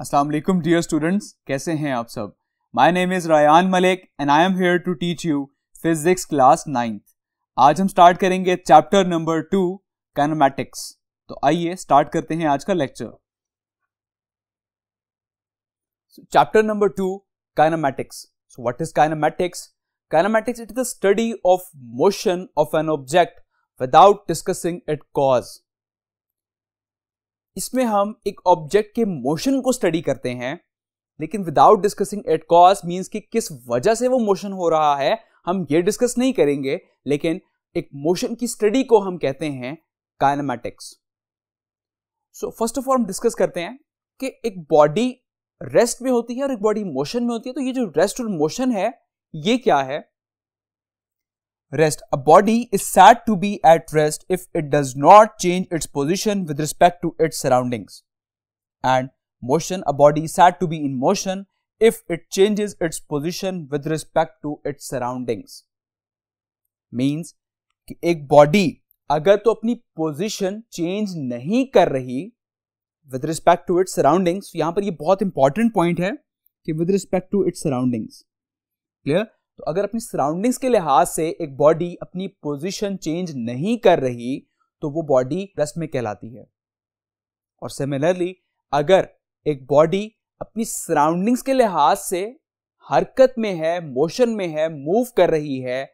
Aslam dear students कैसे हैं आप सब my name is Rayan Malik and I am here to teach you physics class ninth आज हम स्टार्ट करेंगे चैप्टर नंबर टू कैनमेटिक्स तो आइए स्टार्ट करते हैं आज का lecture chapter number two kinematics what is kinematics kinematics it is the study of motion of an object without discussing it cause इसमें हम एक ऑब्जेक्ट के मोशन को स्टडी करते हैं लेकिन without discussing at cause means कि किस वजह से वो मोशन हो रहा है हम ये डिस्कस नहीं करेंगे लेकिन एक मोशन की स्टडी को हम कहते हैं kinematics so first of all हम डिस्कस करते हैं कि एक बॉडी रेस्ट में होती है और एक बॉडी मोशन में होती है तो ये जो रेस्ट और मोशन है ये क्या है rest. A body is said to be at rest if it does not change its position with respect to its surroundings. And motion, a body is said to be in motion if it changes its position with respect to its surroundings. Means कि एक body अगर तो अपनी position change नहीं कर रही with respect to its surroundings यहाँ पर ये बहुत important point है कि with respect to its surroundings clear तो अगर अपनी सराउंडिंग्स के लिहाज से एक बॉडी अपनी पोजीशन चेंज नहीं कर रही तो वो बॉडी रेस्ट में कहलाती है और सिमिलरली अगर एक बॉडी अपनी सराउंडिंग्स के लिहाज से हरकत में है मोशन में है मूव कर रही है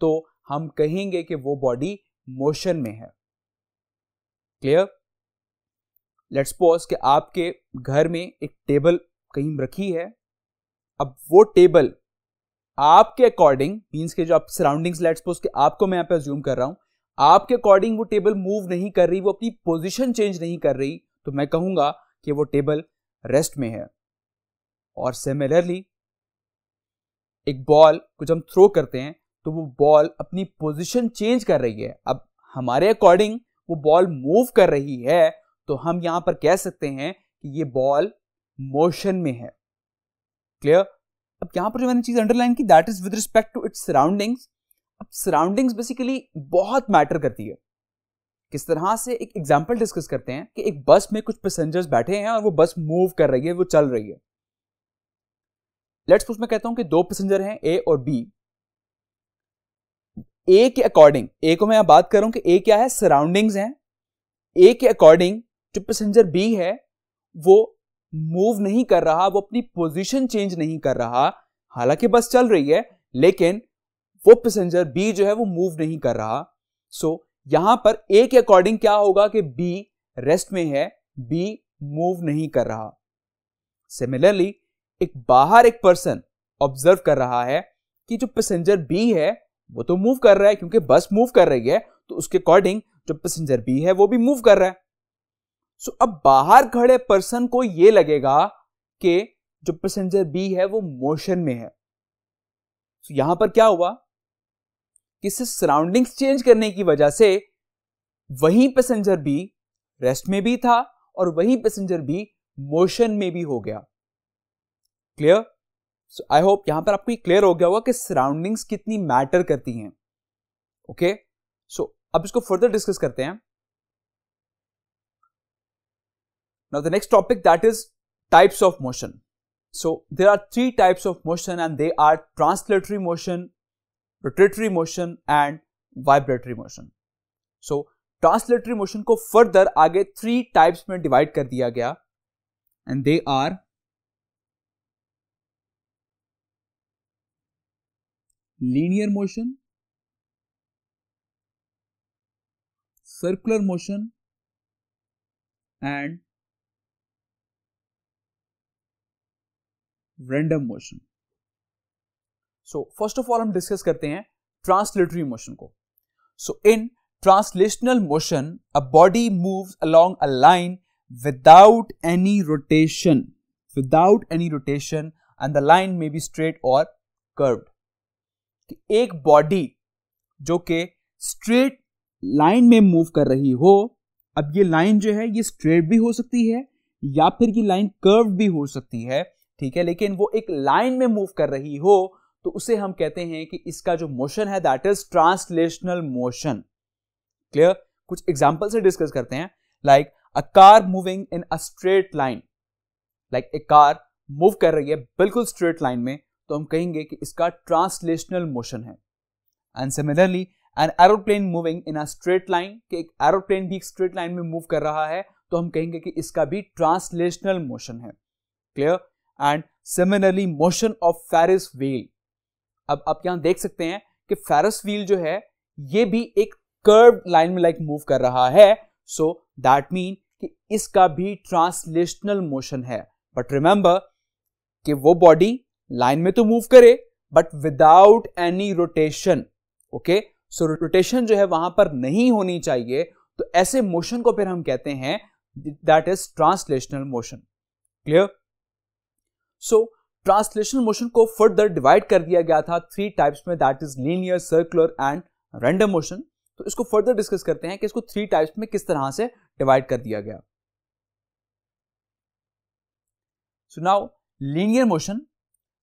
तो हम कहेंगे कि वो बॉडी मोशन में है क्लियर लेट्स पोज कि आपके घर में एक टेबल कहीं रखी है अब वो टेबल आपके अकॉर्डिंग मीन्स के जो आप सराउंडिंग लेट्स सपोज के आपको मैं यहाँ पे ज्यूम कर रहा हूँ आपके अकॉर्डिंग वो टेबल मूव नहीं कर रही वो अपनी पोजिशन चेंज नहीं कर रही तो मैं कहूंगा कि वो टेबल रेस्ट में है और सिमिलरली एक बॉल को जब हम थ्रो करते हैं तो वो बॉल अपनी पोजिशन चेंज कर रही है अब हमारे अकॉर्डिंग वो बॉल मूव कर रही है तो हम यहां पर कह सकते हैं कि ये बॉल मोशन में है क्लियर अब यहाँ पर जो मैंने चीज़ अंडरलाइन की that is with respect to its surroundings अब सराउंडिंग्स बेसिकली बहुत मैटर करती है किस तरह से एक एग्जाम्पल डिस्कस करते हैं कि एक बस में कुछ पैसेंजर्स बैठे हैं और वो बस मूव कर रही है वो चल रही है लेट्स मैं कहता हूं कि दो पैसेंजर हैं ए और बी ए के अकॉर्डिंग ए को मैं यहां बात करूं कि ए क्या है सराउंडिंग्स हैं ए के अकॉर्डिंग जो पैसेंजर बी है वो मूव नहीं कर रहा वो अपनी पोजीशन चेंज नहीं कर रहा हालांकि बस चल रही है लेकिन वो पैसेंजर बी जो है वो मूव नहीं कर रहा सो so, यहां पर ए के अकॉर्डिंग क्या होगा कि बी रेस्ट में है बी मूव नहीं कर रहा सिमिलरली एक बाहर एक पर्सन ऑब्जर्व कर रहा है कि जो पैसेंजर बी है वो तो मूव कर रहा है क्योंकि बस मूव कर रही है तो उसके अकॉर्डिंग जो पैसेंजर बी है वो भी मूव कर रहा है सो अब बाहर खड़े पर्सन को यह लगेगा कि जो पैसेंजर बी है वो मोशन में है सो यहां पर क्या हुआ कि सराउंडिंग्स चेंज करने की वजह से वही पैसेंजर बी रेस्ट में भी था और वही पैसेंजर भी मोशन में भी हो गया क्लियर सो आई होप यहां पर आपको क्लियर हो गया होगा कि सराउंडिंग्स कितनी मैटर करती हैं ओके okay? सो so, अब इसको फर्दर डिस्कस करते हैं Now the next topic that is types of motion. So there are three types of motion and they are translatory motion, rotatory motion and vibratory motion. So translatory motion को further आगे three types में divide कर दिया गया and they are linear motion, circular motion, and random motion so first of all हम discuss करते हैं translatory motion को so in translational motion a body move along a line without any rotation without any rotation and the line may be straight और curved एक body जो कि straight line में move कर रही हो अब ये लाइन जो है ये स्ट्रेट भी हो सकती है या फिर ये लाइन कर्व भी हो सकती है ठीक है लेकिन वो एक लाइन में मूव कर रही हो तो उसे हम कहते हैं कि इसका जो मोशन है that is translational motion clear कुछ एग्जाम्पल से डिस्कस करते हैं like a car moving in a straight line like a car move कर रही है बिल्कुल स्ट्रेट लाइन में तो हम कहेंगे कि इसका ट्रांसलेशनल मोशन है and similarly an aeroplane moving in a straight line कि एक एरोप्लेन भी एक स्ट्रेट लाइन में मूव कर रहा है तो हम कहेंगे कि इसका भी ट्रांसलेशनल मोशन है clear and similarly motion of Ferris wheel अब आप यहां देख सकते हैं कि फेरिस व्हील जो है ये भी एक कर्व लाइन में लाइक मूव कर रहा है सो दैट मीन कि इसका भी ट्रांसलेशनल मोशन है बट रिमेंबर कि वो बॉडी लाइन में तो मूव करे but without any rotation okay so rotation जो है वहां पर नहीं होनी चाहिए तो ऐसे मोशन को फिर हम कहते हैं that is translational motion clear so translational motion को फर्दर डिवाइड कर दिया गया था थ्री टाइप्स में that is linear circular and random motion तो इसको फर्दर डिस्कस करते हैं कि इसको थ्री टाइप्स में किस तरह से डिवाइड कर दिया गया so now linear motion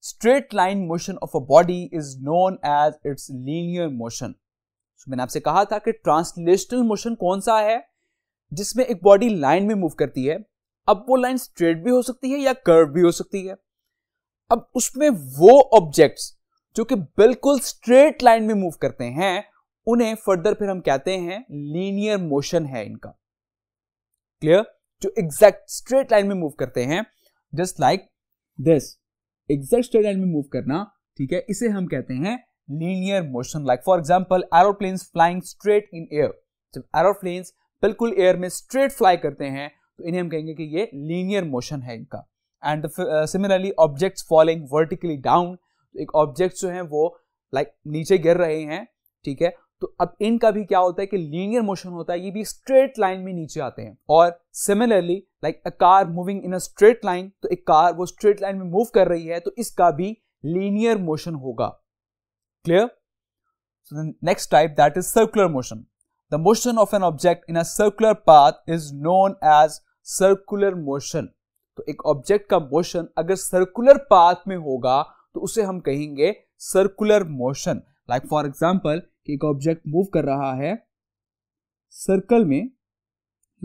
straight line motion of a body is known as its linear motion सो मैंने आपसे कहा था कि ट्रांसलेशनल मोशन कौन सा है जिसमें एक बॉडी लाइन में मूव करती है अब वो लाइन स्ट्रेट भी हो सकती है या कर्व भी हो सकती है अब उसमें वो ऑब्जेक्ट्स जो कि बिल्कुल स्ट्रेट लाइन में मूव करते हैं उन्हें फर्दर फिर हम कहते हैं लीनियर मोशन है इनका क्लियर जो एग्जैक्ट स्ट्रेट लाइन में मूव करते हैं just like this exact straight line में मूव करना ठीक है इसे हम कहते हैं linear motion like for example aeroplane flying straight in air जब एरोप्लेन बिल्कुल एयर में स्ट्रेट फ्लाई करते हैं तो इन्हें हम कहेंगे कि ये लीनियर मोशन है इनका and similarly objects falling vertically down एक ऑब्जेक्ट्स जो हैं वो लाइक like, नीचे गिर रहे हैं ठीक है तो अब इनका भी क्या होता है कि लीनियर मोशन होता है ये भी स्ट्रेट लाइन में नीचे आते हैं और similarly like a car moving in a straight line तो एक कार वो स्ट्रेट लाइन में मूव कर रही है तो इसका भी लीनियर मोशन होगा clear so the next type that is circular motion the motion of an object in a circular path is known as circular motion तो एक ऑब्जेक्ट का मोशन अगर सर्कुलर पाथ में होगा तो उसे हम कहेंगे circular motion like for example एक ऑब्जेक्ट मूव कर रहा है सर्कल में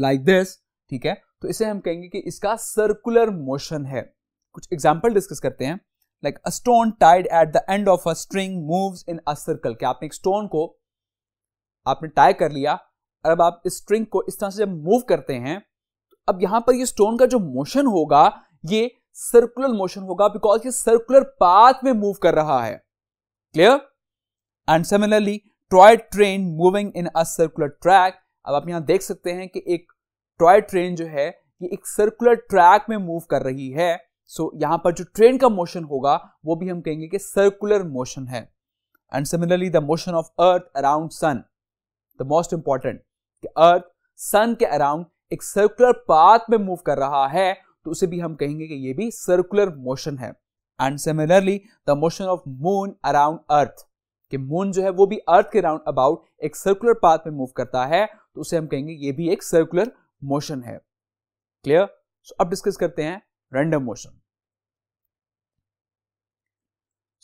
लाइक दिस ठीक है तो इसे हम कहेंगे कि इसका सर्कुलर मोशन है कुछ एग्जाम्पल डिस्कस करते हैं like a stone tied at the end of a string move in a circle क्या आपने एक स्टोन को आपने टाई कर लिया और अब आप इस स्ट्रिंग को इस तरह से जब मूव करते हैं अब यहां पर ये स्टोन का जो मोशन होगा ये सर्कुलर मोशन होगा बिकॉज ये सर्कुलर पाथ में मूव कर रहा है clear and similarly toy train moving in a circular track अब आप यहां देख सकते हैं कि एक टॉय ट्रेन जो है ये एक सर्कुलर ट्रैक में मूव कर रही है सो so, यहां पर जो ट्रेन का मोशन होगा वो भी हम कहेंगे कि सर्कुलर मोशन है and similarly the motion of earth around sun the most important earth sun के अराउंड एक सर्कुलर पाथ में मूव कर रहा है तो उसे भी हम कहेंगे कि ये भी सर्कुलर मोशन है and similarly the motion of moon around earth कि मून जो है वो भी अर्थ के राउंड अबाउट एक सर्कुलर पाथ में मूव करता है तो उसे हम कहेंगे ये भी एक सर्कुलर मोशन है क्लियर सो so, अब डिस्कस करते हैं random motion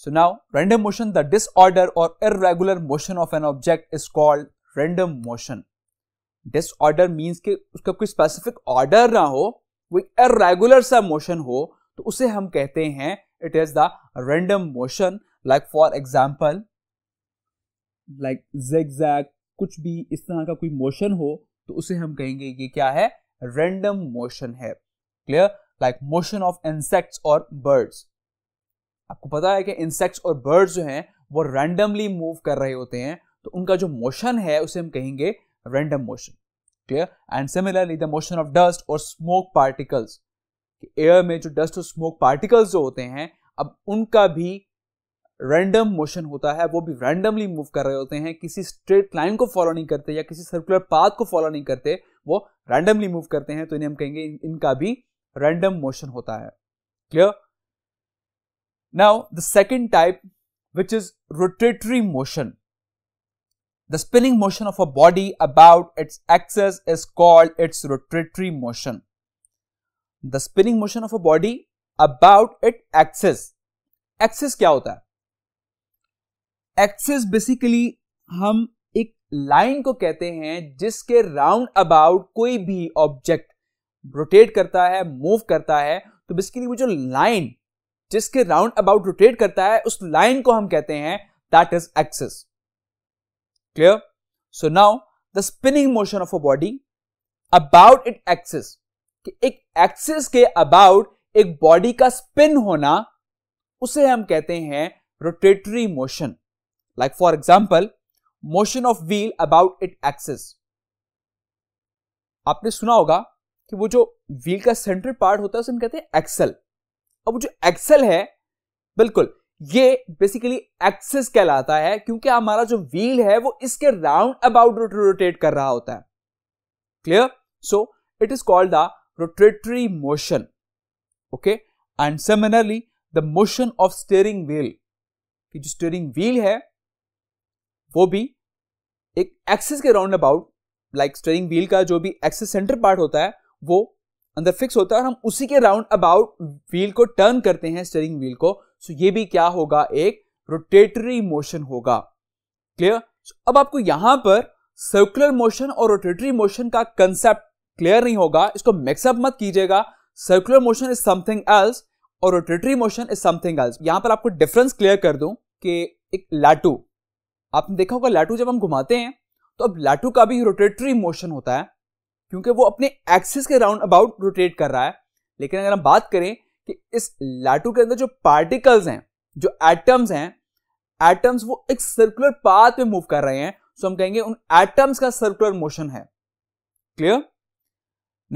so now random motion the disorder और irregular motion of an object is called random motion disorder means कि उसका कोई स्पेसिफिक ऑर्डर ना हो वो एक इरेगुलर सा मोशन हो तो उसे हम कहते हैं it is the random motion like for example like zig कुछ भी इस तरह का कोई मोशन हो तो उसे हम कहेंगे ये क्या है रेंडम मोशन है clear like motion of insects और बर्ड्स आपको पता है कि इंसेक्ट्स और बर्ड्स जो हैं वो रैंडमली मूव कर रहे होते हैं तो उनका जो मोशन है उसे हम कहेंगे random motion clear and similarly the motion of dust or smoke particles air में जो डस्ट और स्मोक पार्टिकल्स जो होते हैं अब उनका भी रैंडम मोशन होता है वो भी रैंडमली मूव कर रहे होते हैं किसी स्ट्रेट लाइन को फॉलो नहीं करते या किसी सर्कुलर पाथ को फॉलो नहीं करते वो रैंडमली मूव करते हैं तो इन्हें हम कहेंगे इनका भी रैंडम मोशन होता है clear now the second type which is rotatory motion The spinning motion of a body about its axis is called its rotatory motion. The spinning motion of a body about its axes axis क्या होता है access basically हम एक line को कहते हैं जिसके round about कोई भी ऑब्जेक्ट रोटेट करता है मूव करता है तो बेसिकली वो जो लाइन जिसके राउंड अबाउट रोटेट करता है उस लाइन को हम कहते हैं that is axes Clear? So now the spinning motion of a body about its axis. एक एक्सिस के अबाउट एक बॉडी का स्पिन होना उसे हम कहते हैं rotatory motion like for example motion of wheel about it axis आपने सुना होगा कि वो जो व्हील का सेंट्रल पार्ट होता है उसे हम कहते हैं एक्सल अब वो जो एक्सल है बिल्कुल ये बेसिकली एक्सेस कहलाता है क्योंकि हमारा जो व्हील है वो इसके राउंड अबाउट रोटेट कर रहा होता है clear so it is called the rotatory motion okay and similarly the motion of steering wheel कि जो स्टेयरिंग व्हील है वो भी एक एक्सेस के round about like steering wheel का जो भी एक्सेस सेंटर पार्ट होता है वो अंदर फिक्स होता है और हम उसी के राउंड अबाउट व्हील को टर्न करते हैं स्टेयरिंग व्हील को सो ये भी क्या होगा एक रोटेटरी मोशन होगा क्लियर so अब आपको यहां पर सर्कुलर मोशन और रोटेटरी मोशन का कंसेप्ट क्लियर नहीं होगा इसको मिक्सअप मत कीजिएगा circular motion is something else और rotatory motion is something else यहां पर आपको डिफरेंस क्लियर कर दूं कि एक लाटू आपने देखा होगा लाटू जब हम घुमाते हैं तो अब लाटू का भी रोटेटरी मोशन होता है क्योंकि वो अपने एक्सिस के राउंड अबाउट रोटेट कर रहा है लेकिन अगर हम बात करें कि इस लाटू के अंदर जो पार्टिकल्स हैं जो एटम्स हैं एटम्स वो एक सर्कुलर पाथ पे मूव कर रहे हैं सो हम कहेंगे उन एटम्स का सर्कुलर मोशन है clear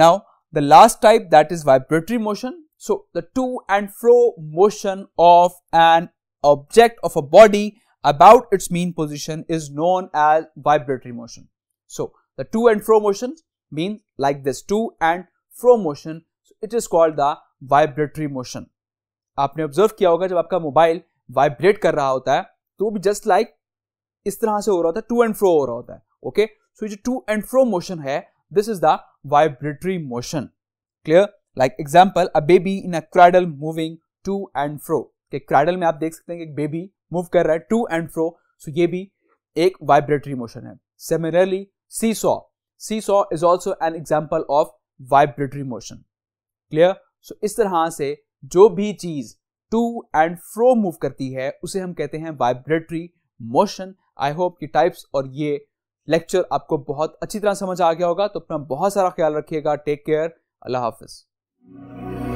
now the last type that is vibratory motion so the to and fro motion of an object of a body about its mean position is known as vibratory motion so the to and fro motion mean like this to and fro motion it is called the vibratory motion आपने observe किया होगा जब आपका mobile vibrate कर रहा होता है तो भी जस्ट लाइक like इस तरह से हो रहा होता है टू एंड फ्रो हो रहा होता है ओके सो जो टू एंड फ्रो मोशन है this is the vibratory motion clear like example a baby in a cradle moving to and fro के क्रैडल में आप देख सकते हैं कि एक बेबी मूव कर रहा है टू एंड फ्रो सो ये भी एक वाइब्रेटरी मोशन है similarly seesaw seesaw is also an example of vibratory motion clear so इस तरह से जो भी चीज़ टू एंड फ्रो मूव करती है उसे हम कहते हैं वाइब्रेटरी मोशन आई होप की टाइप्स और ये लेक्चर आपको बहुत अच्छी तरह समझ आ गया होगा तो अपना बहुत सारा ख्याल रखिएगा टेक केयर अल्लाह हाफिज़